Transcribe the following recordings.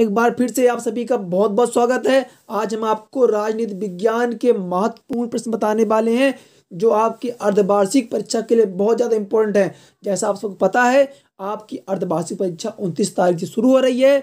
एक बार फिर से आप सभी का बहुत बहुत स्वागत है आज हम आपको राजनीति विज्ञान के महत्वपूर्ण प्रश्न बताने वाले हैं जो आपकी अर्धवार्षिक परीक्षा के लिए बहुत ज़्यादा इंपॉर्टेंट है जैसा आप सबको पता है आपकी अर्धवार्षिक परीक्षा उनतीस तारीख से शुरू हो रही है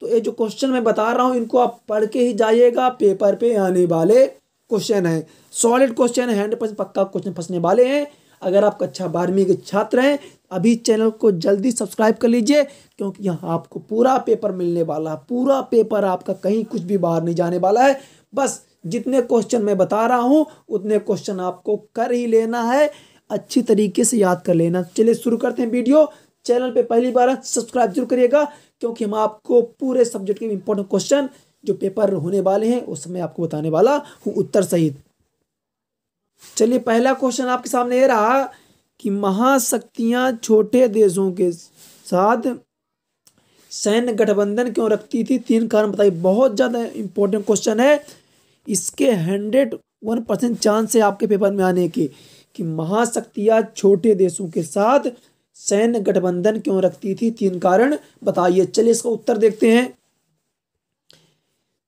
तो ये जो क्वेश्चन मैं बता रहा हूँ इनको आप पढ़ के ही जाइएगा पेपर पे आने वाले क्वेश्चन है सॉलिड क्वेश्चन है हंड्रेड पक्का क्वेश्चन फंसने वाले हैं अगर आप कक्षा बारहवीं के छात्र हैं अभी चैनल को जल्दी सब्सक्राइब कर लीजिए क्योंकि यहाँ आपको पूरा पेपर मिलने वाला है पूरा पेपर आपका कहीं कुछ भी बाहर नहीं जाने वाला है बस जितने क्वेश्चन मैं बता रहा हूँ उतने क्वेश्चन आपको कर ही लेना है अच्छी तरीके से याद कर लेना चलिए शुरू करते हैं वीडियो चैनल पे पहली बार सब्सक्राइब जरूर करिएगा क्योंकि हम आपको पूरे सब्जेक्ट के इंपॉर्टेंट क्वेश्चन जो पेपर होने वाले हैं उस समय आपको बताने वाला हूँ उत्तर सहित चलिए पहला क्वेश्चन आपके सामने ये रहा कि महाशक्तियाँ छोटे देशों के साथ सैन्य गठबंधन क्यों रखती थी तीन कारण बताइए बहुत ज़्यादा इंपॉर्टेंट क्वेश्चन है इसके हंड्रेड वन परसेंट चांस है आपके पेपर में आने के कि महाशक्तियाँ छोटे देशों के साथ सैन्य गठबंधन क्यों रखती थी तीन कारण बताइए चलिए इसका उत्तर देखते हैं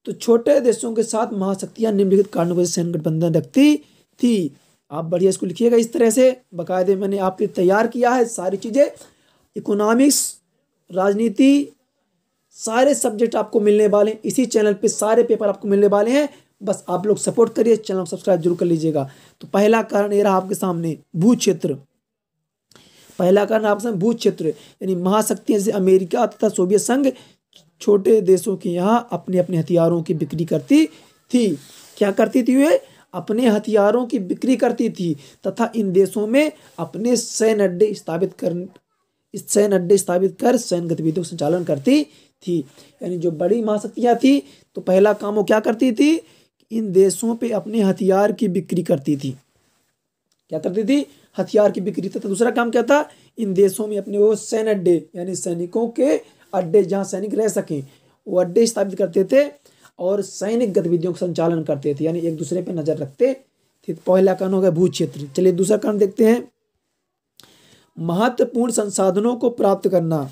तो छोटे देशों के साथ महाशक्तियाँ निम्नलिखित कारणों से सैन्य गठबंधन रखती थी आप बढ़िया इसको लिखिएगा इस तरह से बाकायदे मैंने आपके तैयार किया है सारी चीज़ें इकोनॉमिक्स राजनीति सारे सब्जेक्ट आपको मिलने वाले हैं इसी चैनल पे सारे पेपर आपको मिलने वाले हैं बस आप लोग सपोर्ट करिए चैनल को सब्सक्राइब जरूर कर लीजिएगा तो पहला कारण ये रहा आपके सामने भू क्षेत्र पहला कारण आपके सामने भू क्षेत्र यानी महाशक्तियाँ जैसे अमेरिका तथा सोवियत संघ छोटे देशों के यहाँ अपने अपने हथियारों की बिक्री करती थी क्या करती थी वे अपने हथियारों की बिक्री करती थी तथा इन देशों में अपने सैन्य अड्डे स्थापित कर सैन्य अड्डे स्थापित कर सैन्य गतिविधियों का संचालन करती थी यानी जो बड़ी महाशक्तियाँ थी तो पहला काम वो क्या करती थी इन देशों पे अपने हथियार की बिक्री करती थी क्या करती थी हथियार की बिक्री तथा दूसरा काम क्या था इन देशों में अपने वो सैन्य अड्डे यानी सैनिकों के अड्डे जहाँ सैनिक रह सकें वो अड्डे स्थापित करते थे और सैनिक गतिविधियों का संचालन करते थे यानी एक दूसरे पर नज़र रखते थे पहला कारण हो गया भू क्षेत्र चलिए दूसरा कारण देखते हैं महत्वपूर्ण संसाधनों को प्राप्त करना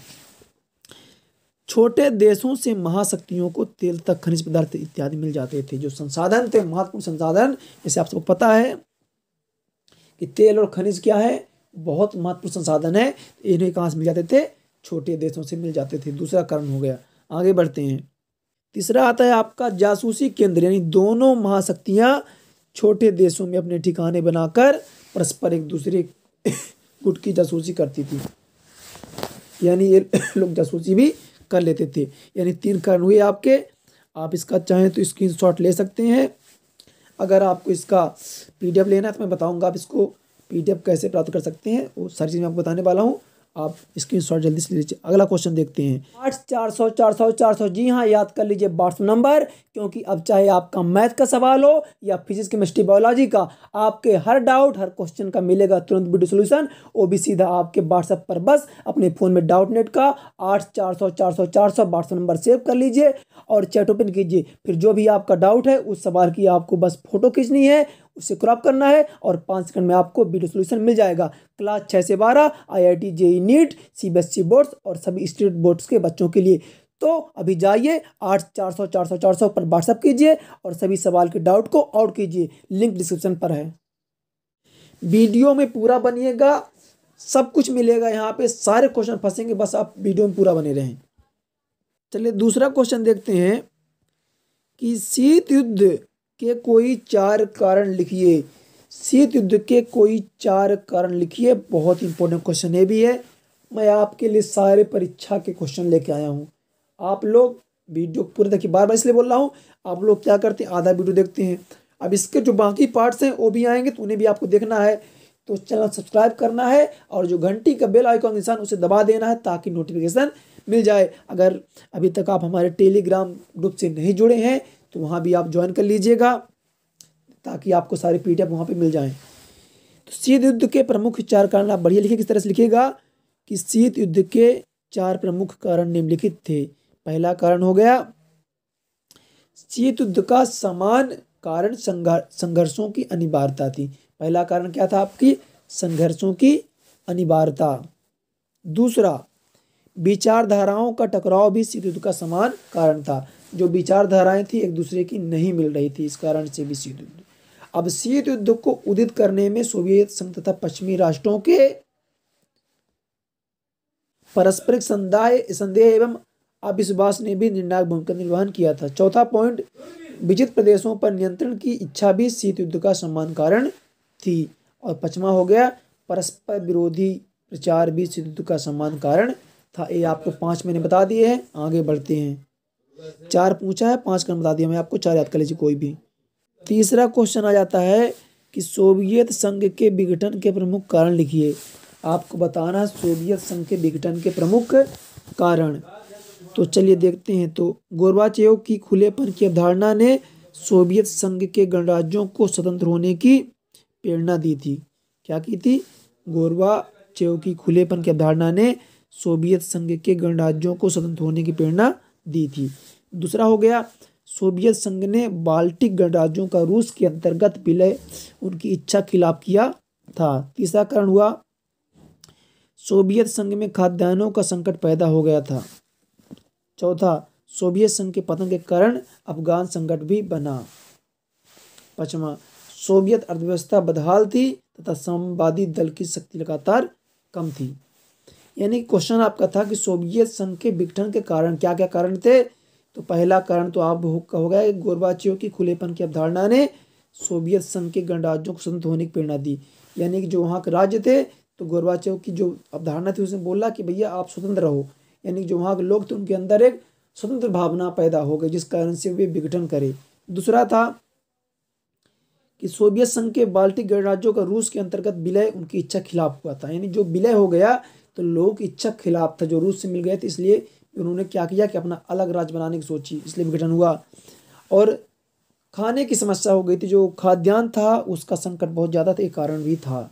छोटे देशों से महाशक्तियों को तेल तक खनिज पदार्थ इत्यादि मिल जाते थे जो संसाधन थे महत्वपूर्ण संसाधन जैसे आप सबको पता है कि तेल और खनिज क्या है बहुत महत्वपूर्ण संसाधन है इन्हें कहाँ से मिल जाते थे छोटे देशों से मिल जाते थे दूसरा कारण हो गया आगे बढ़ते हैं तीसरा आता है आपका जासूसी केंद्र यानी दोनों महाशक्तियाँ छोटे देशों में अपने ठिकाने बनाकर परस्पर एक दूसरे गुट की जासूसी करती थी यानी ये लोग जासूसी भी कर लेते थे यानी तीन कारण हुए आपके आप इसका चाहें तो स्क्रीनशॉट ले सकते हैं अगर आपको इसका पीडीएफ लेना है तो मैं बताऊंगा आप इसको पीडीएफ कैसे प्राप्त कर सकते हैं वो सारी चीज़ मैं आपको बताने वाला हूँ आप स्क्रीन शॉर्ट जल्दी से लीजिए अगला क्वेश्चन देखते हैं आठ चार सौ चार सौ चार सौ जी हाँ याद कर लीजिए बार्स नंबर क्योंकि अब चाहे आपका मैथ का सवाल हो या फिजिक्स केमिस्ट्री बायोलॉजी का आपके हर डाउट हर क्वेश्चन का मिलेगा तुरंत वीडियो सोल्यूशन वो भी सीधा आपके व्हाट्सएप पर बस अपने फ़ोन में डाउट नेट का आठ चार सौ चार सौ चार सौ व्हाट्सएप नंबर सेव कर लीजिए और चैट ओपन कीजिए फिर जो भी आपका डाउट है उस सवाल की आपको बस फोटो खींचनी है उसे क्रॉप करना है और पाँच सेकंड में आपको वीडियो सोल्यूशन मिल जाएगा क्लास छः से बारह I I T JEE NEET C B S E boards और सभी स्टेट बोर्ड्स के बच्चों के लिए तो अभी जाइए आठ चार सौ चार सौ चार सौ पर व्हाट्सअप कीजिए और सभी सवाल के डाउट को आउट कीजिए लिंक डिस्क्रिप्शन पर है वीडियो में पूरा बनिएगा सब कुछ मिलेगा यहाँ पे सारे क्वेश्चन फंसेंगे बस आप वीडियो में पूरा बने रहें चलिए दूसरा क्वेश्चन देखते हैं कि शीत युद्ध के कोई चार कारण लिखिए शीत युद्ध के कोई चार कारण लिखिए बहुत इंपॉर्टेंट क्वेश्चन ये भी है मैं आपके लिए सारे परीक्षा के क्वेश्चन लेके आया हूँ आप लोग वीडियो पूरे देखिए बार बार इसलिए बोल रहा हूँ आप लोग क्या करते हैं आधा वीडियो देखते हैं अब इसके जो बाकी पार्ट्स हैं वो भी आएंगे तो उन्हें भी आपको देखना है तो चैनल सब्सक्राइब करना है और जो घंटी का बेल आइकॉन इंसान उसे दबा देना है ताकि नोटिफिकेशन मिल जाए अगर अभी तक आप हमारे टेलीग्राम ग्रुप से नहीं जुड़े हैं तो वहाँ भी आप ज्वाइन कर लीजिएगा ताकि आपको सारे पी डी वहाँ पर मिल जाएँ तो शीत युद्ध के प्रमुख चार कारण आप बढ़िया लिखिए किस तरह से लिखिएगा कि शीत युद्ध के चार प्रमुख कारण निम्नलिखित थे पहला कारण हो गया शीत युद्ध का समान कारण संघर्षों की अनिवार्यता थी पहला कारण क्या था आपकी संघर्षों की अनिवार्यता दूसरा विचारधाराओं का टकराव भी शीत युद्ध का समान कारण था जो विचारधाराएं थी एक दूसरे की नहीं मिल रही थी इस कारण से भी शीत युद्ध अब शीत युद्ध को उदित करने में सोवियत संघ तथा पश्चिमी राष्ट्रों के पारस्परिक संदेह संदेह एवं अविश्वास ने भी निर्णायक भूमिका निर्वहन किया था चौथा पॉइंट विजित प्रदेशों पर नियंत्रण की इच्छा भी शीत युद्ध का सम्मान कारण थी और पचमा हो गया परस्पर विरोधी प्रचार भी शीत युद्ध का सम्मान कारण था ये आपको पांच मैंने बता दिए हैं आगे बढ़ते हैं चार पूछा है पांच कर्म बता दिया मैं आपको चार याद कर लीजिए कोई भी तीसरा क्वेश्चन आ जाता है कि सोवियत संघ के विघटन के प्रमुख कारण लिखिए आपको बताना है सोवियत संघ के विघटन के प्रमुख कारण तो चलिए देखते हैं तो गोरबाचेव की खुलेपन की अवधारणा ने सोवियत संघ के गणराज्यों को स्वतंत्र होने की प्रेरणा दी थी क्या की थी चेव की खुलेपन की अवधारणा ने सोवियत संघ के गणराज्यों को स्वतंत्र होने की प्रेरणा दी थी दूसरा हो गया सोवियत संघ ने बाल्टिक गणराज्यों का रूस के अंतर्गत विलय उनकी इच्छा खिलाफ किया था तीसरा कारण हुआ सोवियत संघ में खाद्यान्नों का संकट पैदा हो गया था चौथा सोवियत संघ के पतन के कारण अफगान संकट भी बना पांचवा सोवियत अर्थव्यवस्था बदहाल थी तथा समवादी दल की शक्ति लगातार कम थी यानी क्वेश्चन आपका था कि सोवियत संघ के विघटन के कारण क्या क्या कारण थे तो पहला कारण तो आप गया गोरबाचियों की खुलेपन की अवधारणा ने सोवियत संघ के गणराज्यों को स्वतंत्र होने की प्रेरणा दी यानी कि जो वहाँ के राज्य थे तो गोरबाचियों की जो अवधारणा थी उसने बोला कि भैया आप स्वतंत्र रहो यानी कि जो वहाँ के लोग थे उनके अंदर एक स्वतंत्र भावना पैदा हो गई जिस कारण से वे विघटन करे दूसरा था कि सोवियत संघ के बाल्टिक गणराज्यों का रूस के अंतर्गत विलय उनकी इच्छा खिलाफ हुआ था यानी जो विलय हो गया तो लोग इच्छा खिलाफ था जो रूस से मिल गए थे इसलिए उन्होंने क्या किया कि अपना अलग राज्य बनाने की सोची इसलिए विघटन हुआ और खाने की समस्या हो गई थी जो खाद्यान्न था उसका संकट बहुत ज़्यादा था एक कारण भी था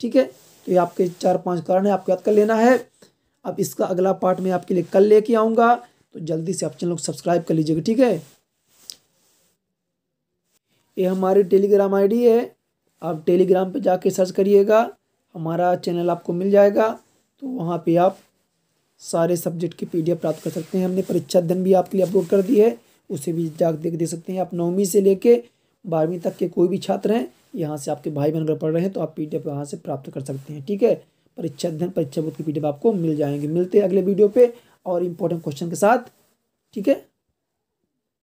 ठीक है तो ये आपके चार पांच कारण है आपको याद कर लेना है अब इसका अगला पार्ट मैं आपके लिए कल लेके आऊँगा तो जल्दी से आप चैनल को सब्सक्राइब कर लीजिएगा ठीक है ये हमारी टेलीग्राम आईडी है आप टेलीग्राम पे जाके सर्च करिएगा हमारा चैनल आपको मिल जाएगा तो वहाँ पे आप सारे सब्जेक्ट की पी प्राप्त कर सकते हैं हमने परीक्षा अध्ययन भी आपके लिए अपलोड कर दी है उसे भी जाग देख दे सकते हैं आप नौवीं से लेके बारहवीं तक के कोई भी छात्र हैं यहाँ से आपके भाई बहन अगर पढ़ रहे हैं तो आप पी डी एफ से प्राप्त कर सकते हैं ठीक है परीक्षा अध्ययन परीक्षा बोर्ड की पी डी एफ आपको मिल जाएंगे मिलते हैं अगले वीडियो पे और इम्पोर्टेंट क्वेश्चन के साथ ठीक है